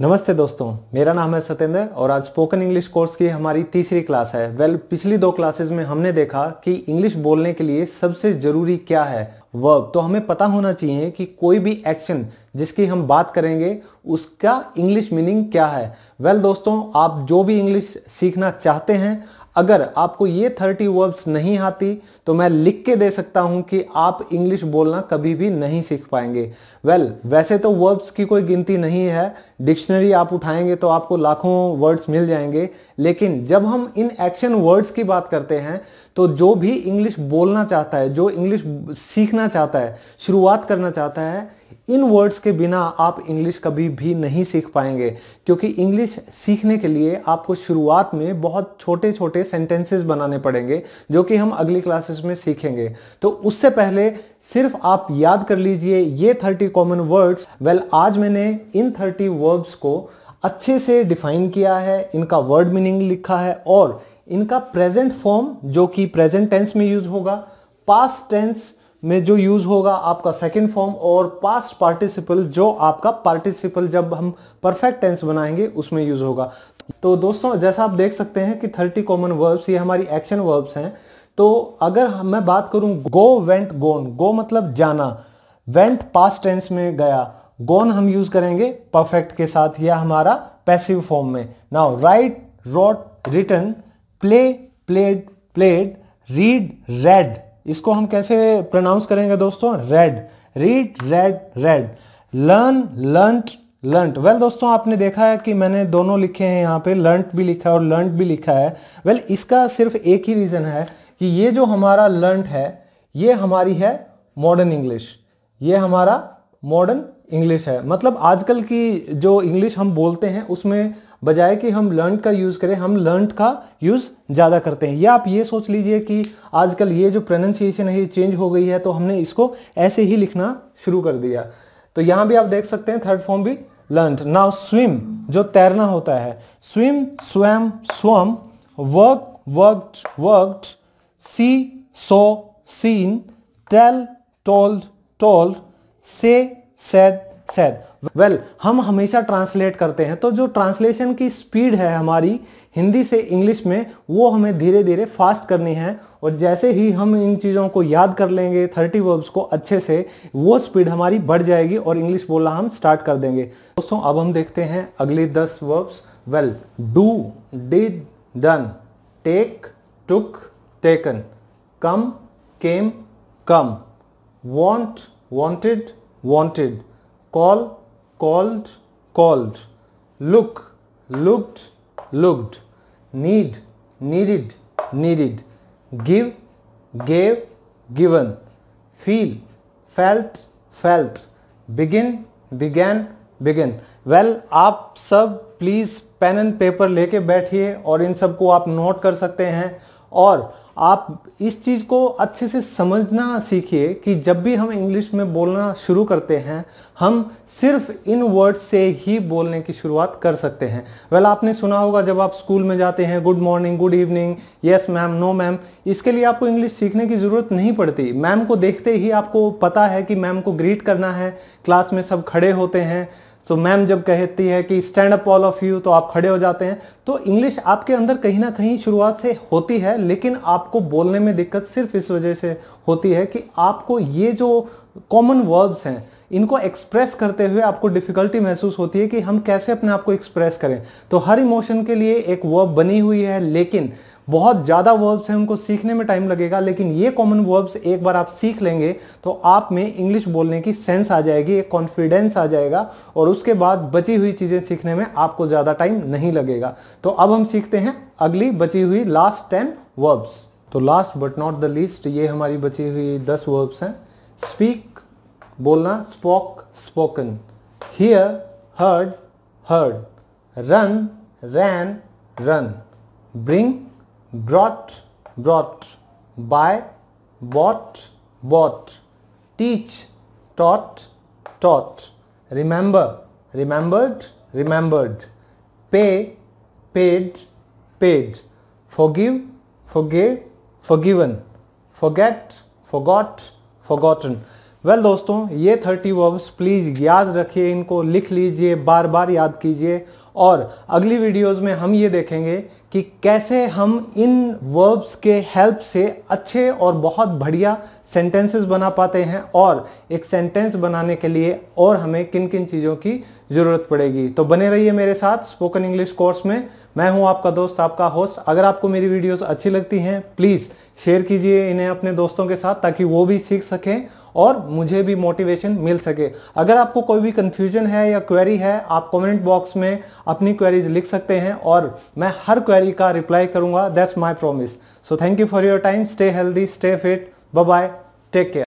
नमस्ते दोस्तों मेरा नाम है सत्येंद्र और आज स्पोकन इंग्लिश कोर्स की हमारी तीसरी क्लास है वेल well, पिछली दो क्लासेस में हमने देखा कि इंग्लिश बोलने के लिए सबसे जरूरी क्या है वर्ब तो हमें पता होना चाहिए कि कोई भी एक्शन जिसकी हम बात करेंगे उसका इंग्लिश मीनिंग क्या है वेल well, दोस्तों आप जो भी इंग्लिश सीखना चाहते हैं अगर आपको ये थर्टी वर्ब्स नहीं आती तो मैं लिख के दे सकता हूँ कि आप इंग्लिश बोलना कभी भी नहीं सीख पाएंगे वेल well, वैसे तो वर्ब्स की कोई गिनती नहीं है डिक्शनरी आप उठाएंगे तो आपको लाखों वर्ड्स मिल जाएंगे लेकिन जब हम इन एक्शन वर्ड्स की बात करते हैं तो जो भी इंग्लिश बोलना चाहता है जो इंग्लिश सीखना चाहता है शुरुआत करना चाहता है इन वर्ड्स के बिना आप इंग्लिश कभी भी नहीं सीख पाएंगे क्योंकि इंग्लिश सीखने के लिए आपको शुरुआत में बहुत छोटे छोटे सेंटेंसेस बनाने पड़ेंगे जो कि हम अगली क्लासेस में सीखेंगे तो उससे पहले सिर्फ आप याद कर लीजिए ये थर्टी कॉमन वर्ड्स वेल आज मैंने इन थर्टी वर्ब्स को अच्छे से डिफाइन किया है इनका वर्ड मीनिंग लिखा है और इनका प्रेजेंट फॉर्म जो कि प्रेजेंट टेंस में यूज होगा पास्ट टेंस में जो यूज होगा आपका सेकेंड फॉर्म और पास्ट पार्टिसिपल जो आपका पार्टिसिपल जब हम परफेक्ट टेंस बनाएंगे उसमें यूज होगा तो दोस्तों जैसा आप देख सकते हैं कि थर्टी कॉमन वर्ब्स ये हमारी एक्शन वर्ब्स हैं तो अगर मैं बात करूं गो वेंट गोन गो मतलब जाना वेंट पास्ट टेंस में गया गोन हम यूज करेंगे परफेक्ट के साथ या हमारा पैसिव फॉर्म में now write wrote written play played played read read इसको हम कैसे प्रोनाउंस करेंगे दोस्तों read read read read learn learnt learnt well दोस्तों आपने देखा है कि मैंने दोनों लिखे हैं यहाँ पे लर्नट भी लिखा है और लर्नट भी लिखा है वेल well, इसका सिर्फ एक ही रीज़न है कि ये जो हमारा लर्नट है ये हमारी है मॉडर्न इंग्लिश ये हमारा मॉडर्न इंग्लिश है मतलब आजकल की जो इंग्लिश हम बोलते हैं उसमें बजाय कि हम लर्न का यूज़ करें हम लर्न का यूज़ ज़्यादा करते हैं या आप ये सोच लीजिए कि आजकल ये जो प्रोनाउंसिएशन है ये चेंज हो गई है तो हमने इसको ऐसे ही लिखना शुरू कर दिया तो यहाँ भी आप देख सकते हैं थर्ड फॉर्म भी लर्न नाउ स्विम जो तैरना होता है swim swam swum work work work see saw seen tell told told say said said well हम हमेशा ट्रांसलेट करते हैं तो जो ट्रांसलेशन की स्पीड है हमारी हिंदी से इंग्लिश में वो हमें धीरे धीरे फास्ट करनी है और जैसे ही हम इन चीज़ों को याद कर लेंगे थर्टी वर्ब्स को अच्छे से वो स्पीड हमारी बढ़ जाएगी और इंग्लिश बोलना हम स्टार्ट कर देंगे दोस्तों अब हम देखते हैं अगले दस verbs well do did done take took taken come came come want wanted wanted call called called look looked looked need needed needed give gave given feel felt felt begin began begun well आप सब please pen and paper लेके बैठिए और इन सबको आप note कर सकते हैं और आप इस चीज़ को अच्छे से समझना सीखिए कि जब भी हम इंग्लिश में बोलना शुरू करते हैं हम सिर्फ इन वर्ड से ही बोलने की शुरुआत कर सकते हैं वेल well, आपने सुना होगा जब आप स्कूल में जाते हैं good morning good evening yes ma'am no ma'am इसके लिए आपको इंग्लिश सीखने की ज़रूरत नहीं पड़ती मैम को देखते ही आपको पता है कि मैम को ग्रीट करना है क्लास में सब खड़े होते हैं सो so, मैम जब कहती है कि stand up all of you तो आप खड़े हो जाते हैं तो इंग्लिश आपके अंदर कहीं ना कहीं शुरुआत से होती है लेकिन आपको बोलने में दिक्कत सिर्फ इस वजह से होती है कि आपको ये जो कॉमन वर्ब्स हैं इनको एक्सप्रेस करते हुए आपको डिफिकल्टी महसूस होती है कि हम कैसे अपने आप को एक्सप्रेस करें तो हर इमोशन के लिए एक वर्ब बनी हुई है लेकिन बहुत ज़्यादा वर्ब्स हैं उनको सीखने में टाइम लगेगा लेकिन ये कॉमन वर्ब्स एक बार आप सीख लेंगे तो आप में इंग्लिश बोलने की सेंस आ जाएगी एक कॉन्फिडेंस आ जाएगा और उसके बाद बची हुई चीज़ें सीखने में आपको ज़्यादा टाइम नहीं लगेगा तो अब हम सीखते हैं अगली बची हुई लास्ट टेन वर्ब्स तो last but not the least ये हमारी बची हुई दस वर्ब्स हैं स्पीक बोलना spoke spoken hear heard heard run ran run bring brought brought buy bought bought teach taught taught remember remembered remembered pay paid paid forgive forgave forgiven forget forgot forgotten well well, दोस्तों ये thirty verbs please याद रखिए इनको लिख लीजिए बार बार याद कीजिए और अगली वीडियोस में हम ये देखेंगे कि कैसे हम इन वर्ब्स के हेल्प से अच्छे और बहुत बढ़िया सेंटेंसेस बना पाते हैं और एक सेंटेंस बनाने के लिए और हमें किन किन चीज़ों की ज़रूरत पड़ेगी तो बने रहिए मेरे साथ स्पोकन इंग्लिश कोर्स में मैं हूं आपका दोस्त आपका होस्ट अगर आपको मेरी वीडियोस अच्छी लगती हैं प्लीज़ शेयर कीजिए इन्हें अपने दोस्तों के साथ ताकि वो भी सीख सकें और मुझे भी मोटिवेशन मिल सके अगर आपको कोई भी कन्फ्यूजन है या क्वेरी है आप कमेंट बॉक्स में अपनी क्वेरीज लिख सकते हैं और मैं हर क्वेरी का रिप्लाई करूंगा that's my promise so thank you for your time stay healthy stay fit bye take care